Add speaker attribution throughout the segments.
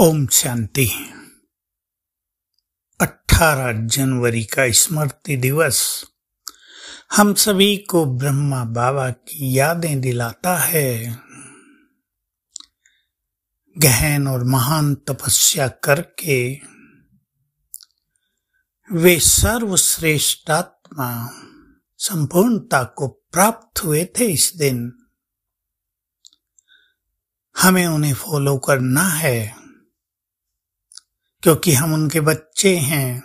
Speaker 1: ओम शांति 18 जनवरी का स्मृति दिवस हम सभी को ब्रह्मा बाबा की यादें दिलाता है गहन और महान तपस्या करके वे सर्वश्रेष्ठ आत्मा संपूर्णता को प्राप्त हुए थे इस दिन हमें उन्हें फॉलो करना है क्योंकि हम उनके बच्चे हैं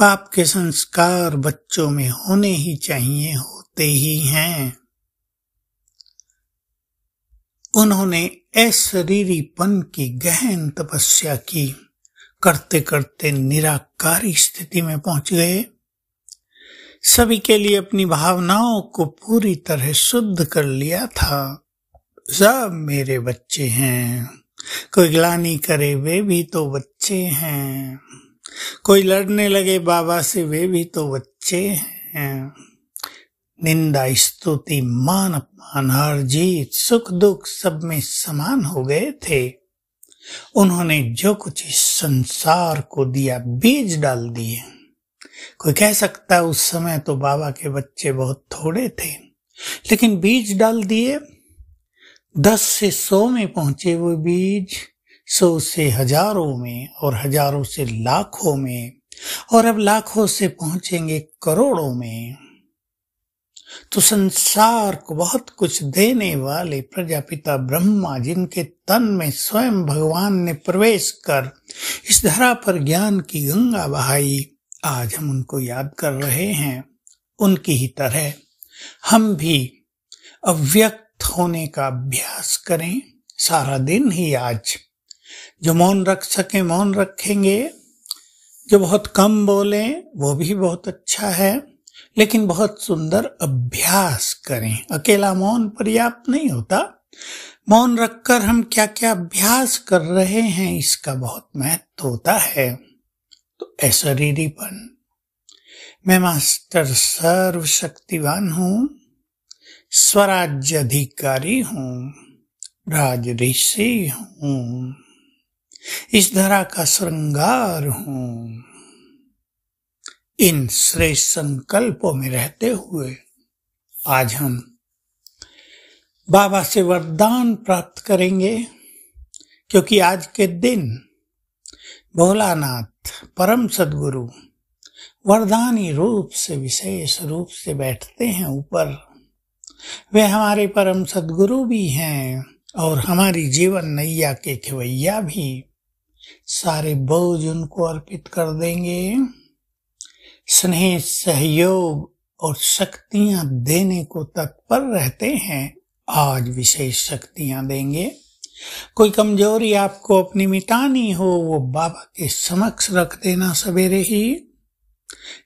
Speaker 1: बाप के संस्कार बच्चों में होने ही चाहिए होते ही हैं उन्होंने अशरीरीपन की गहन तपस्या की करते करते निराकारी स्थिति में पहुंच गए सभी के लिए अपनी भावनाओं को पूरी तरह शुद्ध कर लिया था सब मेरे बच्चे हैं कोई ग्लानी करे वे भी तो बच्चे बच्चे हैं कोई लड़ने लगे बाबा से वे भी तो बच्चे हैं निंदा स्तुति मान अपमान हर जीत सुख दुख सब में समान हो गए थे उन्होंने जो कुछ इस संसार को दिया बीज डाल दिए कोई कह सकता उस समय तो बाबा के बच्चे बहुत थोड़े थे लेकिन बीज डाल दिए दस से सौ में पहुंचे वो बीज सौ से हजारों में और हजारों से लाखों में और अब लाखों से पहुंचेंगे करोड़ों में तो संसार को बहुत कुछ देने वाले प्रजापिता ब्रह्मा जिनके तन में स्वयं भगवान ने प्रवेश कर इस धरा पर ज्ञान की गंगा बहाई आज हम उनको याद कर रहे हैं उनकी ही तरह हम भी अव्यक्त होने का अभ्यास करें सारा दिन ही आज जो मौन रख सके मौन रखेंगे जो बहुत कम बोले वो भी बहुत अच्छा है लेकिन बहुत सुंदर अभ्यास करें अकेला मौन पर्याप्त नहीं होता मौन रखकर हम क्या क्या अभ्यास कर रहे हैं इसका बहुत महत्व होता है तो ऐसरीपन मैं मास्टर सर्वशक्तिवान हूं स्वराज्य अधिकारी हूं राज ऋषि हूं इस धरा का श्रृंगार हूं इन श्रेष्ठ संकल्पों में रहते हुए आज हम बाबा से वरदान प्राप्त करेंगे क्योंकि आज के दिन भोलानाथ परम सदगुरु वरदानी रूप से विशेष रूप से बैठते हैं ऊपर वे हमारे परम सदगुरु भी हैं और हमारी जीवन नैया के खेवैया भी सारे बोझ उनको अर्पित कर देंगे स्नेह सहयोग और शक्तियां देने को तत्पर रहते हैं आज विशेष शक्तियां देंगे कोई कमजोरी आपको अपनी मिटानी हो वो बाबा के समक्ष रख देना सवेरे ही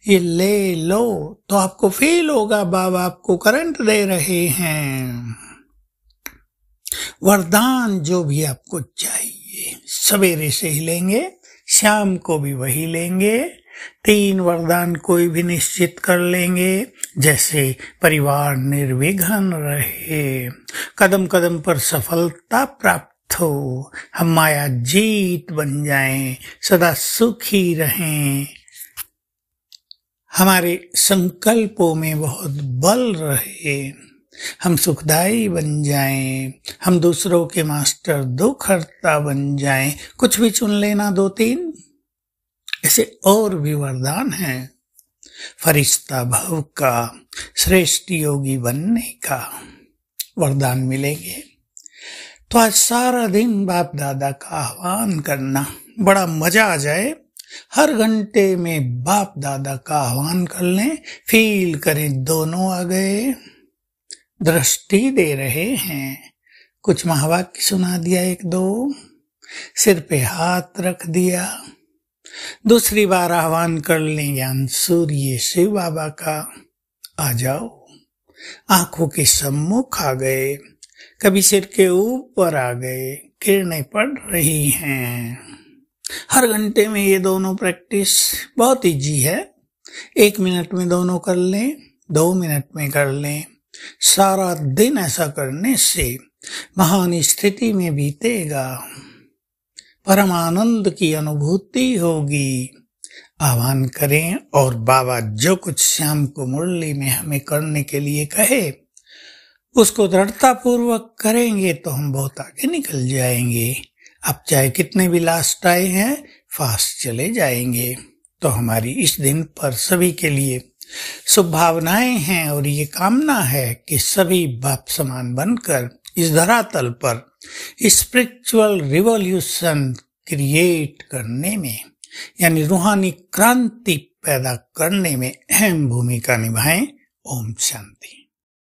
Speaker 1: ये ले लो तो आपको फील होगा बाबा आपको करंट दे रहे हैं वरदान जो भी आपको चाहिए सवेरे से ही लेंगे शाम को भी वही लेंगे तीन वरदान कोई भी निश्चित कर लेंगे जैसे परिवार निर्विघन रहे कदम कदम पर सफलता प्राप्त हो हम माया जीत बन जाएं सदा सुखी रहें हमारे संकल्पों में बहुत बल रहे हम सुखदाई बन जाएं, हम दूसरों के मास्टर दो बन जाएं, कुछ भी चुन लेना दो तीन ऐसे और भी वरदान हैं फरिश्ता भव का श्रेष्ठ योगी बनने का वरदान मिलेंगे तो आज सारा दिन बाप दादा का आह्वान करना बड़ा मजा आ जाए हर घंटे में बाप दादा का आह्वान कर लें फील करें दोनों आ गए दृष्टि दे रहे हैं कुछ महावाक्य सुना दिया एक दो सिर पे हाथ रख दिया दूसरी बार आह्वान कर लें ज्ञान सूर्य शिव बाबा का आ जाओ आंखों के सम्मुख आ गए कभी सिर के ऊपर आ गए किरणें पड़ रही हैं हर घंटे में ये दोनों प्रैक्टिस बहुत इजी है एक मिनट में दोनों कर लें दो मिनट में कर लें सारा दिन ऐसा करने से महान स्थिति में बीतेगा परमानंद की अनुभूति होगी आह्वान करें और बाबा जो कुछ श्याम को मुरली में हमें करने के लिए कहे उसको दृढ़ता पूर्वक करेंगे तो हम बहुत आगे निकल जाएंगे अब चाहे कितने भी लास्ट आए हैं फास्ट चले जाएंगे तो हमारी इस दिन पर सभी के लिए शुभभावनाएं हैं और ये कामना है कि सभी बाप समान बनकर इस धरातल पर स्पिरिचुअल रिवोल्यूशन क्रिएट करने में यानी रूहानी क्रांति पैदा करने में अहम भूमिका निभाएं ओम शांति